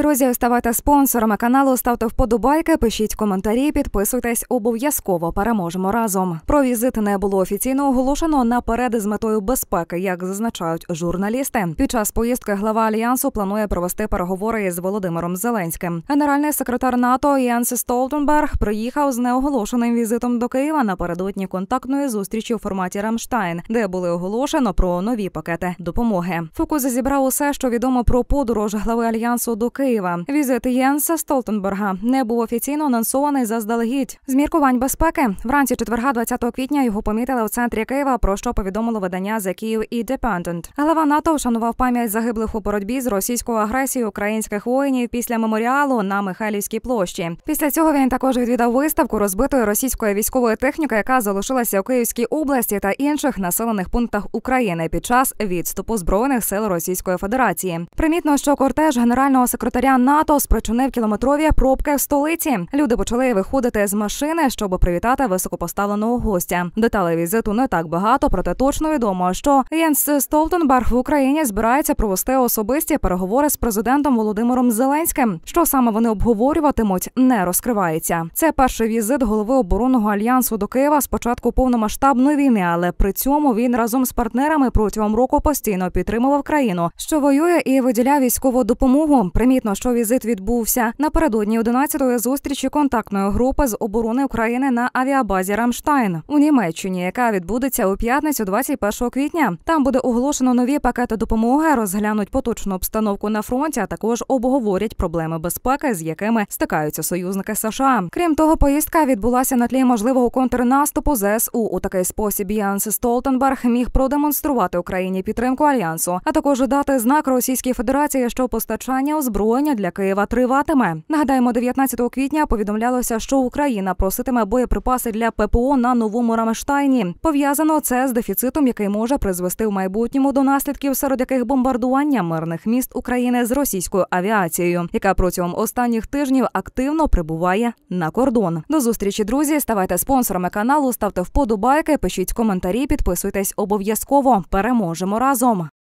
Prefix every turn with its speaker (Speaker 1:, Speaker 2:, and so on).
Speaker 1: Друзі, ставайте спонсорами каналу, ставте вподобайки, пишіть коментарі, підписуйтесь обов'язково. Переможемо разом. Про візит не було офіційно оголошено наперед з метою безпеки, як зазначають журналісти. Під час поїздки глава альянсу планує провести переговори із Володимиром Зеленським. Генеральний секретар НАТО Єнс Столтенберг приїхав з неоголошеним візитом до Києва напередодні контактної зустрічі у форматі Рамштайн, де були оголошено про нові пакети допомоги. Фокус зібрав усе, що відомо про подорож глави альянсу до Києва. Києва. Візит Єнса Столтенберга не був офіційно анонсований заздалегідь. З міркувань безпеки вранці четверга, 20 квітня, його помітили у центрі Києва. Про що повідомило видання The Kyiv Independent. Глава НАТО вшанував пам'ять загиблих у боротьбі з російською агресією українських воїнів після меморіалу на Михайлівській площі. Після цього він також відвідав виставку розбитої російської військової техніки, яка залишилася у Київській області та інших населених пунктах України під час відступу збройних сил Російської Федерації. Примітно, що кортеж генерального секретаря секретаря НАТО спричинив кілометрові пробки в столиці. Люди почали виходити з машини, щоб привітати високопоставленого гостя. Деталей візиту не так багато, проте точно відомо, що Єнс Столтенберг в Україні збирається провести особисті переговори з президентом Володимиром Зеленським. Що саме вони обговорюватимуть, не розкривається. Це перший візит голови оборонного альянсу до Києва з початку повномасштабної війни, але при цьому він разом з партнерами протягом року постійно підтримував країну, що воює і виділяє військову допомогу. Примі. Примітно, що візит відбувся напередодні 11-ї зустрічі контактної групи з оборони України на авіабазі Рамштайн у Німеччині, яка відбудеться у п'ятницю, 21 квітня. Там буде оголошено нові пакети допомоги, розглянуть поточну обстановку на фронті, а також обговорять проблеми безпеки, з якими стикаються союзники США. Крім того, поїздка відбулася на тлі можливого контрнаступу ЗСУ. У такий спосіб Янс Столтенберг міг продемонструвати Україні підтримку альянсу, а також дати знак Російській Федерації, що постачання озброєння озброєння для Києва триватиме. Нагадаємо, 19 квітня повідомлялося, що Україна проситиме боєприпаси для ППО на новому Рамештайні. Пов'язано це з дефіцитом, який може призвести в майбутньому до наслідків, серед яких бомбардування мирних міст України з російською авіацією, яка протягом останніх тижнів активно прибуває на кордон. До зустрічі, друзі, ставайте спонсорами каналу, ставте вподобайки, пишіть коментарі, підписуйтесь обов'язково. Переможемо разом.